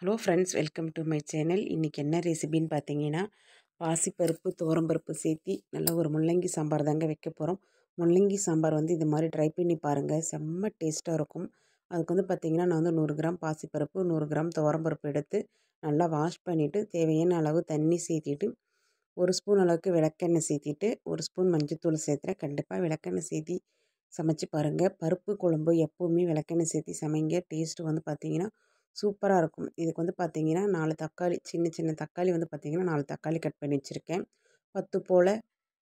hello friends welcome to my channel இன்றைக்கி என்ன ரெசிபின்னு பார்த்தீங்கன்னா பாசிப்பருப்பு பருப்பு சேர்த்தி நல்ல ஒரு முள்ளங்கி சாம்பார் தாங்க வைக்க போகிறோம் முள்ளங்கி சாம்பார் வந்து இது மாதிரி ட்ரை பண்ணி பாருங்கள் செம்ம டேஸ்ட்டாக இருக்கும் அதுக்கு வந்து பார்த்திங்கன்னா நான் வந்து நூறு கிராம் பாசிப்பருப்பு நூறு கிராம் பருப்பு எடுத்து நல்லா வாஷ் பண்ணிவிட்டு தேவையான அளவு தண்ணி சேர்த்திட்டு ஒரு ஸ்பூன் அளவுக்கு விளக்கெண்ணெய் சேர்த்திட்டு ஒரு ஸ்பூன் மஞ்சத்தூள் சேர்த்துறேன் கண்டிப்பாக விளக்கெண்ணெய் சேர்த்தி சமைச்சு பாருங்கள் பருப்பு குழம்பு எப்போவுமே விளக்கெண்ணெய் சேர்த்தி சமைங்க டேஸ்ட்டு வந்து பார்த்திங்கன்னா சூப்பராக இருக்கும் இதுக்கு வந்து பார்த்திங்கன்னா நாலு தக்காளி சின்ன சின்ன தக்காளி வந்து பார்த்திங்கன்னா நாலு தக்காளி கட் பண்ணி வச்சுருக்கேன் பத்து போல்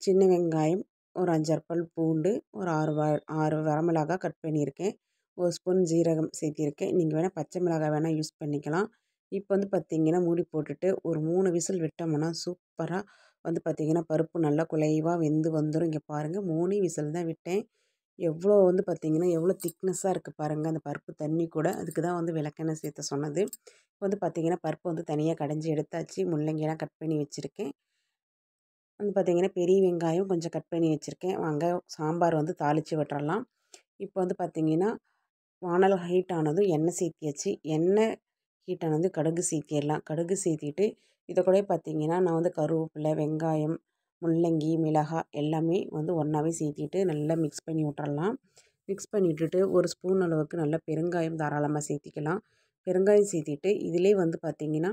சின்ன வெங்காயம் ஒரு அஞ்சாறு பல் பூண்டு ஒரு ஆறு வ ஆறு வரமிளகா கட் பண்ணியிருக்கேன் ஒரு ஸ்பூன் ஜீரகம் சேர்த்திருக்கேன் நீங்கள் வேணால் பச்சை மிளகாய் வேணால் யூஸ் பண்ணிக்கலாம் இப்போ வந்து பார்த்திங்கன்னா மூடி போட்டுட்டு ஒரு மூணு விசில் விட்டோம்னா சூப்பராக வந்து பார்த்திங்கன்னா பருப்பு நல்லா குலைவாக வெந்து வந்துடும் இங்கே பாருங்கள் மூணு விசில் தான் விட்டேன் எவ்வளோ வந்து பார்த்திங்கன்னா எவ்வளோ திக்னஸ்ஸாக இருக்குது பாருங்கள் அந்த பருப்பு தண்ணி கூட அதுக்கு தான் வந்து விளக்கெண்ணெய் சேர்த்து சொன்னது இப்போ வந்து பார்த்திங்கன்னா பருப்பு வந்து தனியாக கடைஞ்சி எடுத்தாச்சு முள்ளங்கியெல்லாம் கட் பண்ணி வச்சுருக்கேன் வந்து பார்த்திங்கன்னா பெரிய வெங்காயம் கொஞ்சம் கட் பண்ணி வச்சுருக்கேன் வாங்க சாம்பார் வந்து தாளித்து விட்டுறலாம் இப்போ வந்து பார்த்திங்கன்னா வானல் ஹீட் ஆனதும் எண்ணெய் சேர்த்தியாச்சு எண்ணெய் ஹீட் ஆனது கடுகு சேர்த்திடலாம் கடுகு சேர்த்திட்டு இதை கூட பார்த்திங்கன்னா நான் வந்து கருவேப்பிலை வெங்காயம் முள்ளங்கி மிளகாய் எல்லாமே வந்து ஒன்றாவே சேர்த்திட்டு நல்லா மிக்ஸ் பண்ணி விட்றலாம் மிக்ஸ் பண்ணி விட்டுட்டு ஒரு ஸ்பூன் அளவுக்கு நல்லா பெருங்காயம் தாராளமாக சேர்த்திக்கலாம் பெருங்காயம் சேர்த்திட்டு இதிலே வந்து பார்த்திங்கன்னா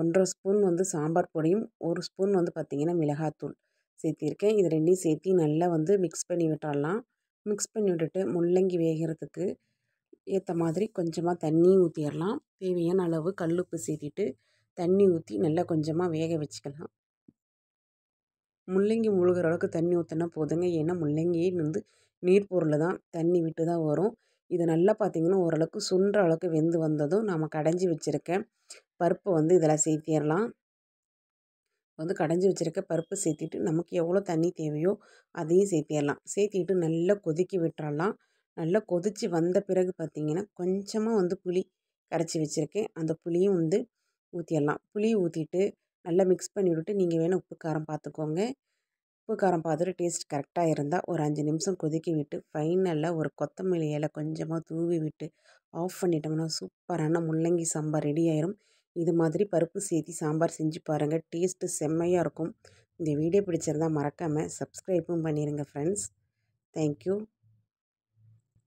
ஒன்றரை ஸ்பூன் வந்து சாம்பார் பொடியும் ஒரு ஸ்பூன் வந்து பார்த்திங்கன்னா மிளகாத்தூள் சேர்த்திருக்கேன் இது ரெண்டையும் சேர்த்தி நல்லா வந்து மிக்ஸ் பண்ணி விட்டுறலாம் மிக்ஸ் பண்ணி விட்டுட்டு முள்ளங்கி வேகிறதுக்கு ஏற்ற மாதிரி கொஞ்சமாக தண்ணி ஊற்றிடலாம் தேவையான அளவு கல்லுப்பு சேர்த்திட்டு தண்ணி ஊற்றி நல்லா கொஞ்சமாக வேக வச்சுக்கலாம் முள்ளங்கி முழுகிற அளவுக்கு தண்ணி ஊற்றினா போதுங்க ஏன்னா முள்ளங்கியே வந்து நீர் பொருள் தான் தண்ணி விட்டு தான் வரும் இது நல்லா பார்த்திங்கன்னா ஓரளவுக்கு சுன்ற அளவுக்கு வெந்து வந்ததும் நம்ம கடைஞ்சி வச்சுருக்க பருப்பை வந்து இதில் சேர்த்திடலாம் வந்து கடைஞ்சி வச்சுருக்க பருப்பு சேர்த்திட்டு நமக்கு எவ்வளோ தண்ணி தேவையோ அதையும் சேர்த்திடலாம் சேர்த்திட்டு நல்லா கொதிக்க விட்டுறலாம் நல்லா கொதித்து வந்த பிறகு பார்த்திங்கன்னா கொஞ்சமாக வந்து புளி கரைச்சி வச்சுருக்கேன் அந்த புளியும் வந்து ஊற்றிடலாம் புளி ஊற்றிட்டு நல்லா மிக்ஸ் பண்ணி விட்டு நீங்கள் வேணால் உப்பு காரம் பார்த்துக்கோங்க உப்பு காரம் பார்த்துட்டு டேஸ்ட் கரெக்டாக இருந்தால் ஒரு அஞ்சு நிமிஷம் கொதிக்க விட்டு ஃபைனலாக ஒரு கொத்தமல்லி இலை கொஞ்சமாக தூவி விட்டு ஆஃப் பண்ணிட்டோம்னா சூப்பரான முள்ளங்கி சாம்பார் ரெடி ஆயிரும் இது மாதிரி பருப்பு சேர்த்தி சாம்பார் செஞ்சு பாருங்கள் டேஸ்ட்டு செம்மையாக இருக்கும் இந்த வீடியோ பிடிச்சிருந்தால் மறக்காமல் சப்ஸ்கிரைப்பும் பண்ணிடுங்க ஃப்ரெண்ட்ஸ் தேங்க்யூ